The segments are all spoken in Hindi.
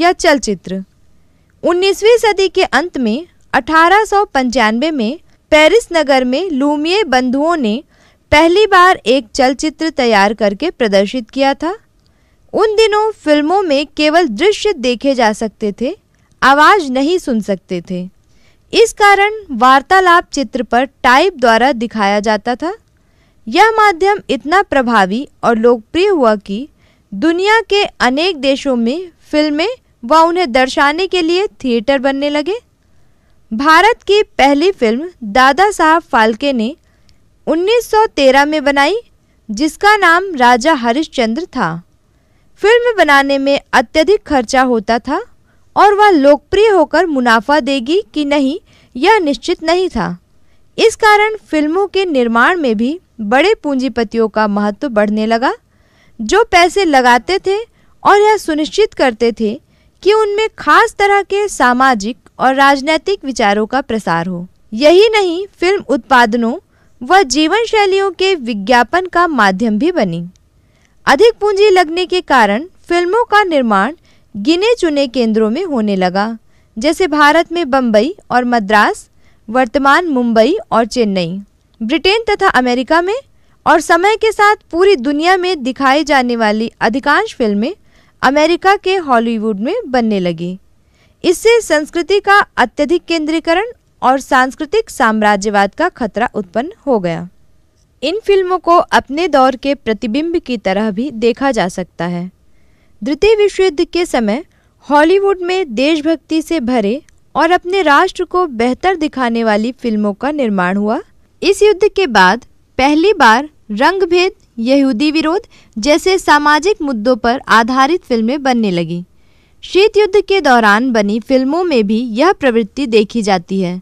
या चलचित्र 19वीं सदी के अंत में अठारह में पेरिस नगर में लूमिए बंधुओं ने पहली बार एक चलचित्र तैयार करके प्रदर्शित किया था उन दिनों फिल्मों में केवल दृश्य देखे जा सकते थे आवाज़ नहीं सुन सकते थे इस कारण वार्तालाप चित्र पर टाइप द्वारा दिखाया जाता था यह माध्यम इतना प्रभावी और लोकप्रिय हुआ कि दुनिया के अनेक देशों में फिल्में व उन्हें दर्शाने के लिए थिएटर बनने लगे भारत की पहली फिल्म दादा साहब फाल्के ने 1913 में बनाई जिसका नाम राजा हरिश्चंद्र था फिल्म बनाने में अत्यधिक खर्चा होता था और वह लोकप्रिय होकर मुनाफा देगी कि नहीं यह निश्चित नहीं था इस कारण फिल्मों के निर्माण में भी बड़े पूंजीपतियों का महत्व बढ़ने लगा जो पैसे लगाते थे और यह सुनिश्चित करते थे कि उनमें खास तरह के सामाजिक और राजनैतिक विचारों का प्रसार हो यही नहीं फिल्म उत्पादनों व जीवन शैलियों के विज्ञापन का माध्यम भी बनी अधिक पूंजी लगने के कारण फिल्मों का निर्माण गिने चुने केंद्रों में होने लगा जैसे भारत में बम्बई और मद्रास वर्तमान मुंबई और चेन्नई ब्रिटेन तथा अमेरिका में और समय के साथ पूरी दुनिया में दिखाई जाने वाली अधिकांश फिल्में अमेरिका के हॉलीवुड में बनने लगी इससे संस्कृति का अत्यधिक केंद्रीकरण और सांस्कृतिक साम्राज्यवाद का खतरा उत्पन्न हो गया इन फिल्मों को अपने दौर के प्रतिबिंब की तरह भी देखा जा सकता है द्वितीय विश्व युद्ध के समय हॉलीवुड में देशभक्ति से भरे और अपने राष्ट्र को बेहतर दिखाने वाली फिल्मों का निर्माण हुआ इस युद्ध के बाद पहली बार रंगभेद यहूदी विरोध जैसे सामाजिक मुद्दों पर आधारित फिल्में बनने लगी शीत युद्ध के दौरान बनी फिल्मों में भी यह प्रवृत्ति देखी जाती है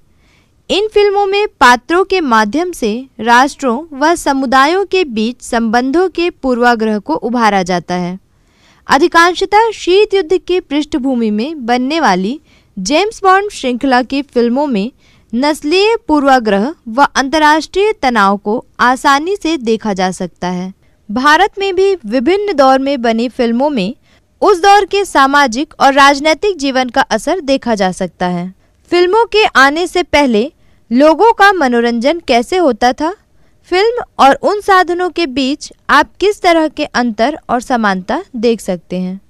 इन फिल्मों में पात्रों के माध्यम से राष्ट्रों व समुदायों के बीच संबंधों के पूर्वाग्रह को उभारा जाता है अधिकांशतः शीत युद्ध की पृष्ठभूमि में बनने वाली जेम्स बॉन्ड श्रृंखला की फिल्मों में नस्लीय पूर्वाग्रह व अंतर्राष्ट्रीय तनाव को आसानी से देखा जा सकता है भारत में भी विभिन्न दौर में बनी फिल्मों में उस दौर के सामाजिक और राजनैतिक जीवन का असर देखा जा सकता है फिल्मों के आने से पहले लोगों का मनोरंजन कैसे होता था फिल्म और उन साधनों के बीच आप किस तरह के अंतर और समानता देख सकते हैं